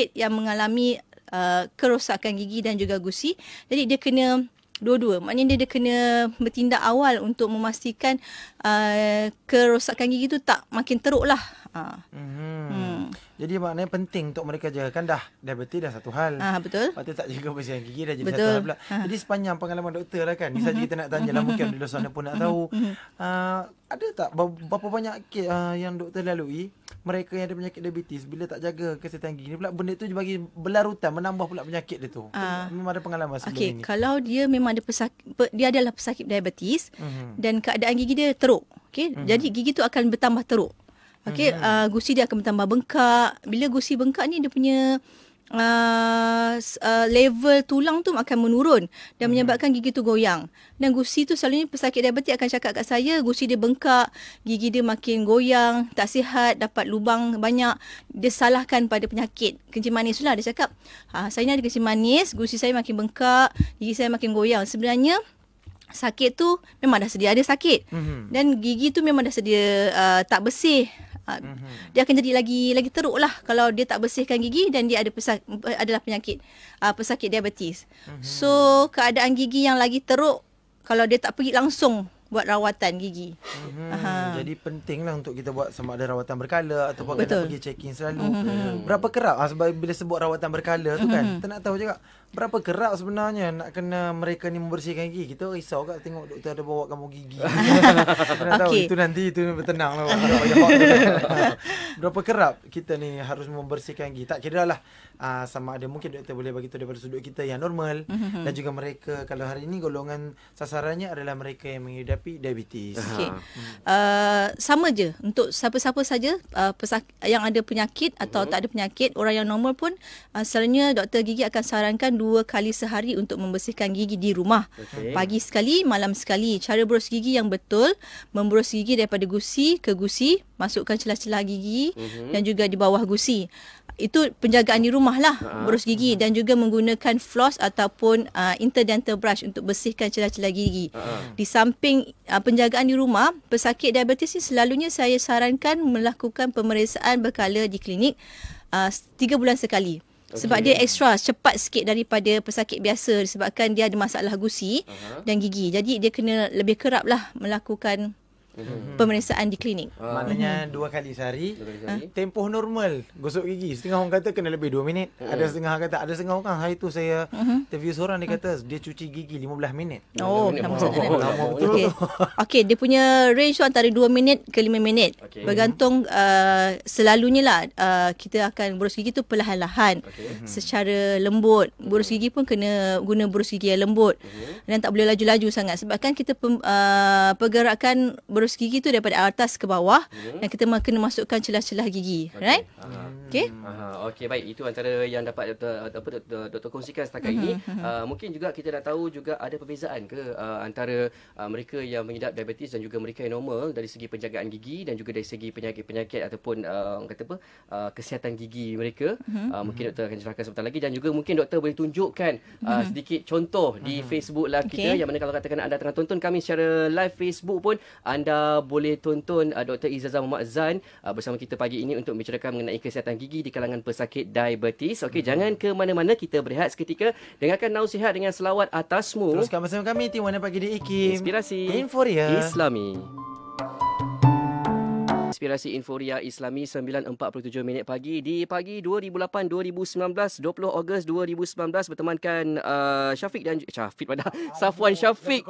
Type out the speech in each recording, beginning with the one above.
sakit yang mengalami uh, kerosakan gigi dan juga gusi. Jadi dia kena dua-dua. Maknanya dia, dia kena bertindak awal untuk memastikan uh, kerosakan gigi tu tak makin teruk lah. Uh. Hmm. Hmm. Jadi maknanya penting untuk mereka jaga kan dah diabetes dah satu hal. Ah, betul. Lepas tu tak jaga bersihan gigi dah jadi betul. satu hal pula. Ha. Jadi sepanjang pengalaman doktor lah kan. Ini mhm. kita nak tanya lah mungkin mhm. di luar sana pun nak mhm. tahu. uh, ada tak berapa banyak kes uh, ah, yang doktor lalui mereka yang ada penyakit diabetes bila tak jaga kesihatan gigi ni pula benda tu bagi belarutan menambah pula penyakit dia tu. Uh, memang ada pengalaman sebelum okay, ni. Okey, kalau dia memang ada pesakit dia adalah pesakit diabetes uh-huh. dan keadaan gigi dia teruk. Okey, uh-huh. jadi gigi tu akan bertambah teruk. Okey, uh-huh. uh, gusi dia akan bertambah bengkak. Bila gusi bengkak ni dia punya uh, uh, level tulang tu akan menurun dan mhm. menyebabkan gigi tu goyang. Dan gusi tu selalunya pesakit diabetes akan cakap kat saya gusi dia bengkak, gigi dia makin goyang, tak sihat, dapat lubang banyak. Dia salahkan pada penyakit kencing manis lah dia cakap. Ha, saya ni ada kencing manis, gusi saya makin bengkak, gigi saya makin goyang. Sebenarnya sakit tu memang dah sedia ada sakit. Mm-hmm. Dan gigi tu memang dah sedia uh, tak bersih mm-hmm. dia akan jadi lagi lagi teruk lah kalau dia tak bersihkan gigi dan dia ada pesak, adalah penyakit uh, pesakit diabetes. Mm-hmm. So keadaan gigi yang lagi teruk kalau dia tak pergi langsung buat rawatan gigi. Mm-hmm. Jadi pentinglah untuk kita buat sama ada rawatan berkala ataupun kita pergi checking selalu. Mm-hmm. Berapa kerap? Ah, sebab bila sebut rawatan berkala tu mm-hmm. kan, mhm. kita nak tahu juga Berapa kerap sebenarnya nak kena mereka ni membersihkan gigi? Kita risau kat tengok doktor ada bawa kamu gigi. Nak okay. tahu itu nanti itu bertenang lah. Berapa kerap kita ni harus membersihkan gigi? Tak kira lah. Uh, sama ada mungkin doktor boleh bagi tahu daripada sudut kita yang normal. Mm-hmm. Dan juga mereka kalau hari ini golongan sasarannya adalah mereka yang menghidapi diabetes. Okay. Uh, ah, sama je untuk siapa-siapa saja uh, pesak- yang ada penyakit atau mm-hmm. tak ada penyakit. Orang yang normal pun uh, selalunya doktor gigi akan sarankan dua kali sehari untuk membersihkan gigi di rumah. Okay. Pagi sekali, malam sekali. Cara berus gigi yang betul, memburus gigi daripada gusi ke gusi, masukkan celah-celah gigi mm-hmm. dan juga di bawah gusi. Itu penjagaan di rumah lah, uh-huh. berus gigi. Uh-huh. Dan juga menggunakan floss ataupun uh, interdental brush untuk bersihkan celah-celah gigi. Uh-huh. Di samping uh, penjagaan di rumah, pesakit diabetes ni selalunya saya sarankan melakukan pemeriksaan berkala di klinik uh, 3 bulan sekali. Sebab dia extra cepat sikit daripada pesakit biasa disebabkan dia ada masalah gusi uh-huh. dan gigi. Jadi dia kena lebih kerap lah melakukan mm-hmm. pemeriksaan di klinik. Uh, mm-hmm. dua kali sehari. sehari. Ah, tempoh normal gosok gigi. Setengah orang kata kena lebih dua minit. Mm-hmm. Ada setengah orang kata ada setengah orang hari tu saya mm-hmm. interview seorang dia kata mm-hmm. dia cuci gigi 15 minit. Oh, lama betul. Okey. Okey, dia punya range tu antara dua minit ke lima minit. Okay. Bergantung uh, selalunya lah uh, kita akan berus gigi tu perlahan-lahan. Okay. Mhm. Secara lembut. Berus gigi pun kena guna berus gigi yang lembut. Mm-hmm. Dan tak boleh laju-laju sangat sebab kan kita uh, pergerakan berus lurus gigi tu daripada atas ke bawah hmm. dan kita kena masukkan celah-celah gigi okay. right hmm. okey hmm. okey baik itu antara yang dapat apa doktor kongsikan setakat hmm. ini Uh, mungkin juga kita dah tahu juga ada perbezaan ke uh, antara uh, mereka yang mengidap diabetes dan juga mereka yang normal dari segi penjagaan gigi dan juga dari segi penyakit-penyakit ataupun uh, kata apa uh, kesihatan gigi mereka hmm. uh, mungkin doktor akan cerahkan sebentar lagi dan juga mungkin doktor boleh tunjukkan uh, hmm. sedikit contoh hmm. di Facebook lah kita okay. yang mana kalau katakan anda tengah tonton kami secara live Facebook pun anda anda boleh tonton uh, Dr. Izaza Muhammad Zan uh, bersama kita pagi ini untuk membicarakan mengenai kesihatan gigi di kalangan pesakit diabetes. Okey, hmm. jangan ke mana-mana. Kita berehat seketika. Dengarkan Now Sihat dengan selawat atasmu. Teruskan bersama kami, Timwana Pagi di IKIM. Inspirasi. Inforia. Islami. Inspirasi Inforia Islami 9.47 minit pagi di pagi 2008 2019 20 Ogos 2019 bertemankan uh, Syafiq dan Syafiq pada ah, Safwan Syafiq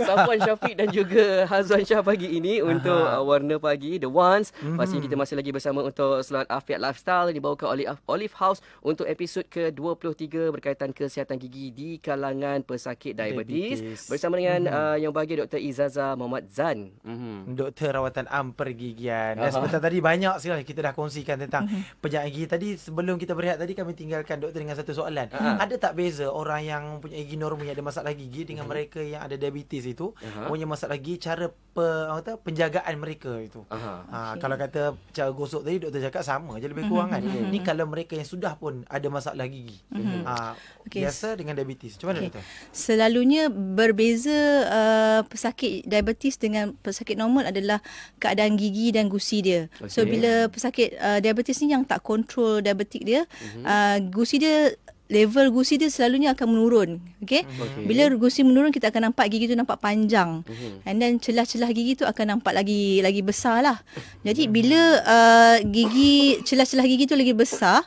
Safwan Syafiq dan juga Hazwan Syah pagi ini untuk uh, warna pagi The Ones pasti mhm. kita masih lagi bersama untuk slot Afiat Lifestyle dibawakan oleh Olive House untuk episod ke-23 berkaitan kesihatan gigi di kalangan pesakit diabetes bersama dengan mhm. uh, yang bahagia Dr. Izaza Muhammad Zan mm-hmm. Doktor rawatan am pergigian kan. Dan uh-huh. sebentar tadi banyak sekali lah kita dah kongsikan tentang uh-huh. penyakit gigi. Tadi sebelum kita berehat tadi kami tinggalkan doktor dengan satu soalan. Uh-huh. Ada tak beza orang yang punya gigi normal yang ada masalah gigi dengan uh-huh. mereka yang ada diabetes itu uh-huh. punya masalah gigi cara pe, kata, penjagaan mereka itu. Uh-huh. Ha, okay. kalau kata cara gosok tadi doktor cakap sama je lebih kurang kan. Uh-huh. Ni kalau mereka yang sudah pun ada masalah gigi. Uh-huh. Ha, okay. biasa dengan diabetes. Macam mana okay. doktor? Selalunya berbeza uh, pesakit diabetes dengan pesakit normal adalah keadaan gigi dan gusi dia. Okay. So bila pesakit uh, diabetes ni yang tak kontrol diabetik dia, mm-hmm. uh, gusi dia level gusi dia selalunya akan menurun. Okay? Hmm. okay. Bila gusi menurun kita akan nampak gigi tu nampak panjang. Mm-hmm. And then celah-celah gigi tu akan nampak lagi lagi besar lah. Hmm. Jadi bila uh, gigi celah-celah gigi tu lagi besar,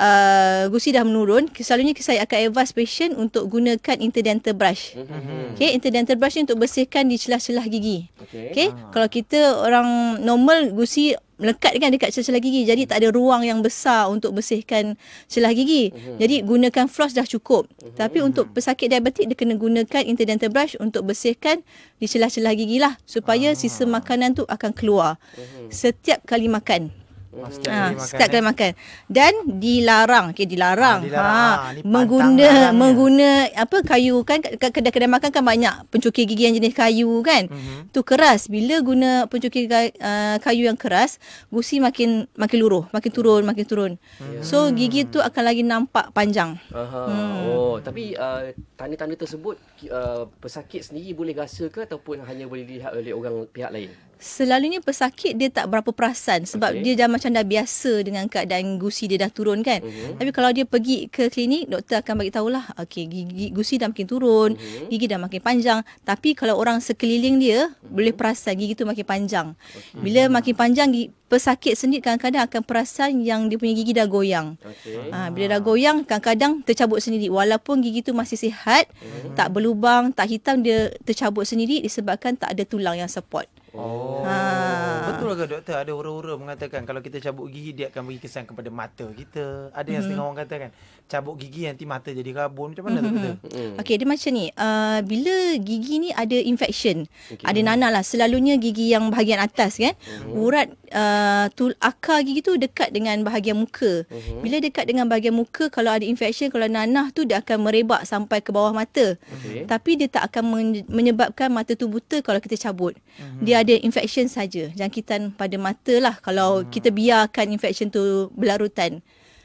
uh, gusi dah menurun, selalunya saya akan advise patient untuk gunakan interdental brush. Mm-hmm. Okay, interdental brush ni untuk bersihkan di celah-celah gigi. Okay. okay? Ah. Kalau kita orang normal gusi melekat kan dekat celah-celah gigi. Jadi tak ada ruang yang besar untuk bersihkan celah gigi. Mhm. Jadi gunakan floss dah cukup. Mhm. Tapi untuk pesakit diabetik dia kena gunakan interdental brush untuk bersihkan di celah-celah gigi lah supaya ah. sisa makanan tu akan keluar mhm. setiap kali makan. Ha, setiap makan, eh. makan dan dilarang okey dilarang ha, dilarang, ha mengguna lah mengguna apa kayu kan kedai-kedai makan kan banyak pencuci gigi yang jenis kayu kan mm-hmm. tu keras bila guna pencuci uh, kayu yang keras gusi makin makin luruh makin turun makin turun mm-hmm. so gigi tu akan lagi nampak panjang hmm. oh tapi uh, tanda-tanda tersebut uh, pesakit sendiri boleh rasa ke ataupun hanya boleh dilihat oleh orang pihak lain Selalunya pesakit dia tak berapa perasan sebab okay. dia dah macam dah biasa dengan keadaan gusi dia dah turun kan. Uh-huh. Tapi kalau dia pergi ke klinik, doktor akan bagi tahu lah. okey gigi gusi dah makin turun, uh-huh. gigi dah makin panjang. Tapi kalau orang sekeliling dia uh-huh. boleh perasan gigi tu makin panjang. uh Bila makin panjang gigi pesakit sendiri kadang-kadang akan perasan yang dia punya gigi dah goyang. Okay. Ha, bila dah goyang kadang-kadang tercabut sendiri walaupun gigi tu masih sihat, uh tak berlubang, tak hitam dia tercabut sendiri disebabkan tak ada tulang yang support. Oh. Ha. Betul ke doktor? Ada orang-orang mengatakan kalau kita cabut gigi dia akan bagi kesan kepada mata kita. Ada yang mm-hmm. setengah orang katakan cabut gigi nanti mata jadi rabun macam mana mm-hmm. doktor? Mhm, mhm. Okey, dia macam ni. Uh, bila gigi ni ada infection, okay. ada nanah lah. Selalunya gigi yang bahagian atas kan. Mm-hmm. Urat uh, tul- akar gigi tu dekat dengan bahagian muka. Mm-hmm. Bila dekat dengan bahagian muka kalau ada infection, kalau nanah tu dia akan merebak sampai ke bawah mata. Okay. Tapi dia tak akan menyebabkan mata tu buta kalau kita cabut. Mm-hmm. Dia ada infection saja jangkitan pada mata lah kalau hmm. kita biarkan infection tu berlarutan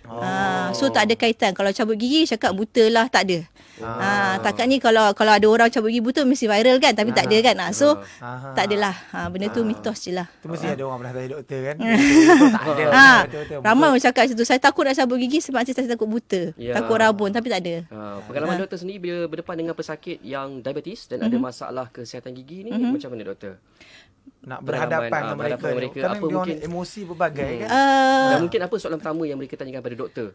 oh. ha, so tak ada kaitan kalau cabut gigi cakap buta lah tak ada ha, takkan ni kalau kalau ada orang cabut gigi buta mesti viral kan tapi ah. tak ada kan ha, so ah. tak adalah ha, benda tu ah. mitos je lah tu mesti ada orang pernah tanya doktor kan tak ada ha. betul ramai orang cakap macam tu saya takut nak cabut gigi sebab saya takut buta ya. takut rabun tapi tak ada ha. pengalaman ha. doktor sendiri bila berdepan dengan pesakit yang diabetes dan mm-hmm. ada mhm. masalah kesihatan gigi ni mm-hmm. macam mana doktor nak berhadapan lah, dengan mereka, mereka. Apa mungkin emosi berbagai hmm. kan uh, ah. dan mungkin apa soalan pertama yang mereka tanyakan kepada doktor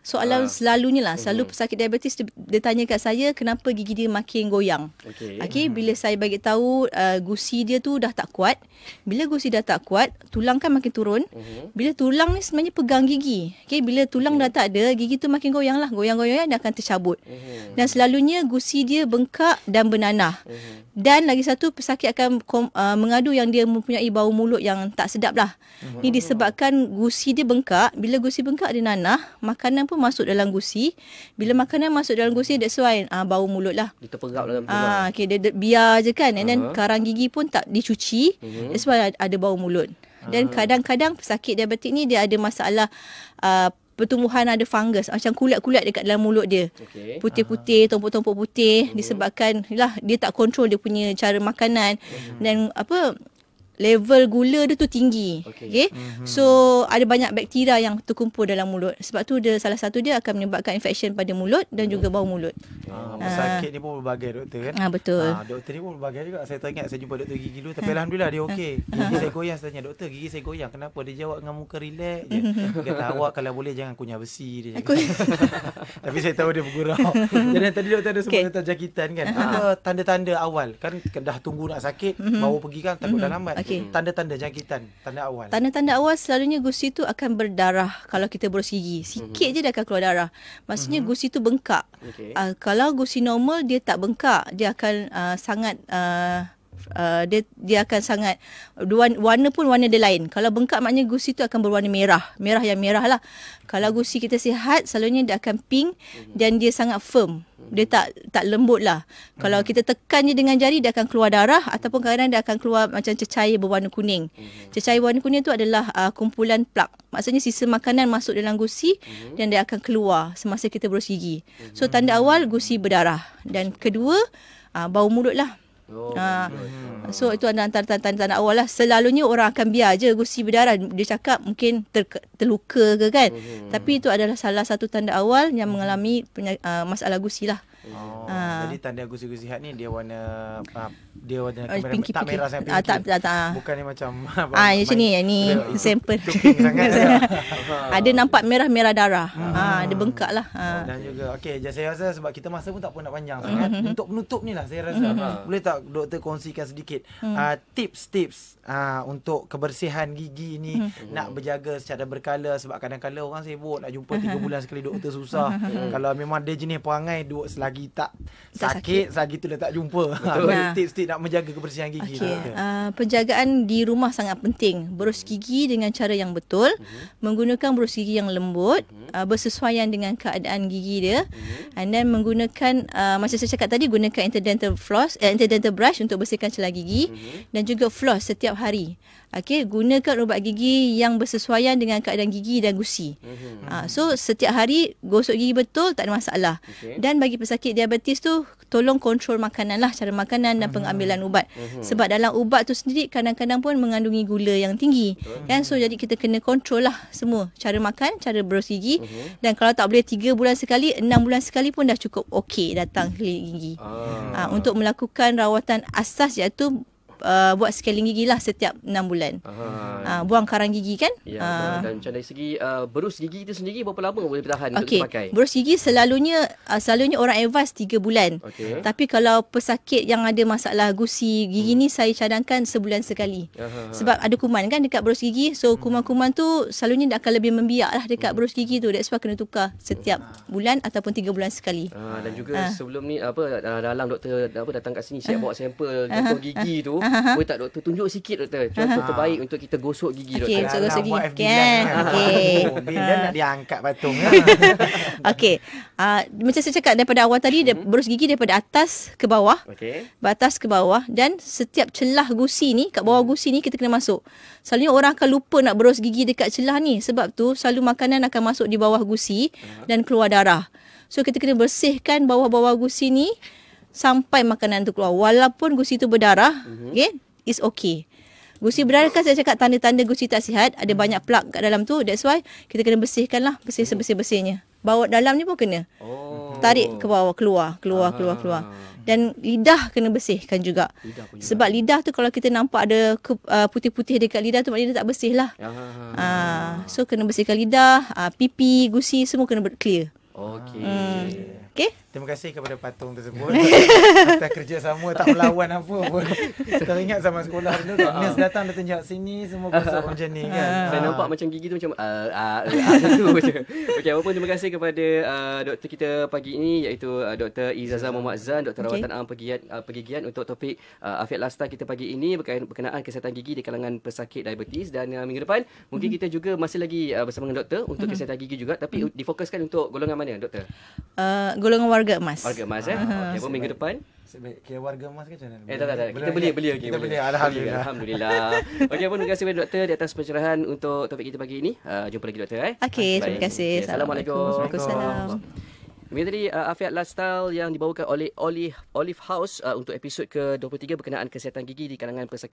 Soalan uh, selalunya lah, selalu hmm. pesakit diabetes dia, dia tanya kat saya kenapa gigi dia makin goyang. Okey, okay, hmm. bila saya bagi tahu uh, gusi dia tu dah tak kuat. Bila gusi dah tak kuat, tulang kan makin turun. Uh-huh. Bila tulang ni sebenarnya pegang gigi. Okey, bila tulang okay. dah tak ada, gigi tu makin goyang lah. Goyang-goyang dia akan tercabut. Uh-huh. Dan selalunya gusi dia bengkak dan bernanah. Uh-huh. Dan lagi satu pesakit akan uh, mengadu yang dia mempunyai bau mulut yang tak sedap lah. Uh-huh. Ini disebabkan gusi dia bengkak. Bila gusi bengkak dia nanah, makanan pun masuk dalam gusi. Bila makanan masuk dalam gusi, that's why uh, bau mulut lah. Dia terperap dalam tu. Uh, okay, dia, biar je kan. And uh-huh. then karang gigi pun tak dicuci. Uh-huh. That's why ada bau mulut. Dan uh-huh. Ah. kadang-kadang sakit diabetik ni, dia ada masalah uh, pertumbuhan ada fungus. Macam kulat-kulat dekat dalam mulut dia. Okay. Putih-putih, uh-huh. tompok-tompok putih. Uh-huh. Disebabkan lah, dia tak kontrol dia punya cara makanan. Uh-huh. Dan apa level gula dia tu tinggi. Okay. okay? Mm-hmm. So ada banyak bakteria yang terkumpul dalam mulut. Sebab tu dia salah satu dia akan menyebabkan infection pada mulut dan juga bau mulut. Ha, ah, sakit ni pun berbagai doktor kan? Ha, ah, betul. Ha, doktor ni pun berbagai juga. Saya tanya, saya jumpa doktor gigi dulu tapi ah. alhamdulillah dia okey. Gigi saya goyang saya tanya doktor gigi saya goyang kenapa? Dia jawab dengan muka relax je. Kata awak kalau boleh jangan kunyah besi dia. tapi saya tahu dia bergurau. Jadi tadi doktor ada sebut tentang jangkitan kan? Ha, tanda-tanda awal kan dah tunggu nak sakit mhm. baru pergi kan takut dah mhm. lambat. Okay okay. Hmm. tanda-tanda jangkitan, tanda awal. Tanda-tanda awal selalunya gusi tu akan berdarah kalau kita boros gigi. Sikit mm-hmm. je dah akan keluar darah. Maksudnya hmm gusi tu bengkak. Okay. Uh, ah, kalau gusi normal dia tak bengkak, dia akan uh, sangat uh, uh, dia dia akan sangat warna pun warna dia lain. Kalau bengkak maknanya gusi tu akan berwarna merah, merah yang merah lah. Kalau hmm. gusi kita sihat selalunya dia akan pink hmm. dan dia sangat firm dia tak tak lembut lah. Hmm. Kalau kita tekan je dengan jari, dia akan keluar darah ataupun kadang-kadang dia akan keluar macam cecair berwarna kuning. Hmm. Cecair warna kuning tu adalah uh, kumpulan plak. Maksudnya sisa makanan masuk dalam gusi hmm. dan dia akan keluar semasa kita berus gigi. Hmm. So, tanda awal gusi berdarah. Dan kedua, uh, bau mulut lah. Oh, ah. hmm. so itu adalah antara tanda-tanda awal lah. Selalunya orang akan biar je gusi berdarah. Dia cakap mungkin ter, terluka ke kan. Hmm. Tapi itu adalah salah satu tanda awal yang mengalami uh, masalah gusi lah. Oh. Uh. Jadi tanda gusi-gusi hat ni dia warna uh, dia warna uh, oh, pink, tak pink. merah sampai pink. Ah, tak, tak, tak, tak. Bukan ni macam Ah, uh, yang sini yang ni sampel. Ada nampak merah-merah darah. Hmm. ah uh. uh, dia bengkak lah. Uh. Dan juga okey, jadi saya rasa sebab kita masa pun tak pun nak panjang sangat. Mm-hmm. Untuk menutup ni lah saya rasa. Mm-hmm. Boleh tak doktor kongsikan sedikit uh, tips-tips uh, untuk kebersihan gigi ni mm-hmm. nak berjaga secara berkala sebab kadang-kadang orang sibuk nak jumpa 3 bulan sekali doktor susah. Mm-hmm. Kalau memang dia jenis perangai dua selagi Zagi tak sakit, sakit. Zagi tu dah tak jumpa Tips-tips nak menjaga kebersihan gigi okay. Lah. uh, Penjagaan di rumah sangat penting Berus gigi dengan cara yang betul uh-huh. Menggunakan berus gigi yang lembut mhm. uh, Bersesuaian dengan keadaan gigi dia uh-huh. And then menggunakan uh, Macam saya cakap tadi Gunakan interdental floss uh, Interdental brush untuk bersihkan celah gigi uh-huh. Dan juga floss setiap hari Okey, gunakan ubat gigi yang bersesuaian dengan keadaan gigi dan gusi. Mm-hmm. Uh, so setiap hari gosok gigi betul tak ada masalah. Okay. Dan bagi pesakit diabetes tu tolong kontrol makanan lah cara makanan dan mm-hmm. pengambilan ubat. Mm-hmm. Sebab dalam ubat tu sendiri kadang-kadang pun mengandungi gula yang tinggi. mm-hmm. so jadi kita kena kontrol lah semua cara makan, cara berus gigi mm-hmm. dan kalau tak boleh 3 bulan sekali, 6 bulan sekali pun dah cukup okey datang klinik gigi. Ah. Uh, untuk melakukan rawatan asas iaitu uh, buat scaling gigi lah setiap 6 bulan. Ha. Uh, buang karang gigi kan? Ya, uh, dan macam dari segi uh, berus gigi itu sendiri berapa lama boleh bertahan okay. untuk dipakai? Berus gigi selalunya uh, selalunya orang advise 3 bulan. Okay. Tapi kalau pesakit yang ada masalah gusi gigi hmm. ni saya cadangkan sebulan sekali. Aha. Sebab ada kuman kan dekat berus gigi. So hmm. kuman-kuman tu selalunya akan lebih membiak lah dekat hmm. berus gigi tu. That's why kena tukar setiap hmm. bulan ataupun 3 bulan sekali. Ha, dan juga ha. sebelum ni apa dalam doktor apa datang kat sini siap ha. bawa sampel ha. gigi ha. tu. Ha uh-huh. boleh tak doktor tunjuk sikit doktor contoh uh-huh. terbaik untuk kita gosok gigi okay, doktor contoh gosok gigi kan? kan okey oh, uh-huh. nak diangkat patung okey uh, macam saya cakap daripada awal tadi uh berus gigi daripada atas ke bawah okey atas ke bawah dan setiap celah gusi ni kat bawah hmm. gusi ni kita kena masuk selalunya orang akan lupa nak berus gigi dekat celah ni sebab tu selalu makanan akan masuk di bawah gusi uh-huh. dan keluar darah So kita kena bersihkan bawah-bawah gusi ni sampai makanan tu keluar walaupun gusi tu berdarah mm-hmm. okey is okay gusi berdarah kan saya cakap tanda-tanda gusi tak sihat ada mm-hmm. banyak plak kat dalam tu that's why kita kena bersihkan lah bersih mhm. sebersih-bersihnya bawa dalam ni pun kena oh. tarik ke bawah keluar keluar Aha. keluar keluar dan lidah kena bersihkan juga lidah sebab juga. lidah tu kalau kita nampak ada putih putih-putih dekat lidah tu maknanya tak bersih lah uh, so kena bersihkan lidah uh, pipi gusi semua kena clear okey hmm. Okay. Terima kasih kepada patung tersebut Kita kerja sama, tak melawan apa pun. Tak ingat zaman sekolah dulu uh-huh. Kan. Nis datang datang jejak sini semua kosong uh-huh. macam ni kan. Uh-huh. Saya ah. nampak macam gigi tu macam uh, uh, tu macam. Okey apa terima kasih kepada uh, doktor kita pagi ini iaitu uh, Dr. Izaza Muhammad Zan doktor okay. rawatan am pergigian uh, pergigian untuk topik uh, afiat lasta kita pagi ini berkaitan berkenaan kesihatan gigi di kalangan pesakit diabetes dan uh, minggu depan mungkin mm-hmm. kita juga masih lagi uh, bersama dengan doktor untuk mm-hmm. kesihatan gigi juga tapi mm-hmm. difokuskan untuk golongan mana doktor? Uh, golongan warga emas. Warga emas eh. Okey, apa minggu depan? Kira warga emas ke macam mana? Eh, tak, tak, tak. Beli, kita beli, beli. Okay, kita beli, beli. Alhamdulillah. Beli, Alhamdulillah. Okey, pun terima kasih kepada doktor di atas pencerahan untuk topik kita pagi ini. Uh, jumpa lagi doktor. Eh. Okey, terima kasih. Okay, Assalamualaikum. Waalaikumsalam. Ini tadi uh, Afiat last Lifestyle yang dibawakan oleh Olive, Olive House uh, untuk episod ke-23 berkenaan kesihatan gigi di kalangan pesakit.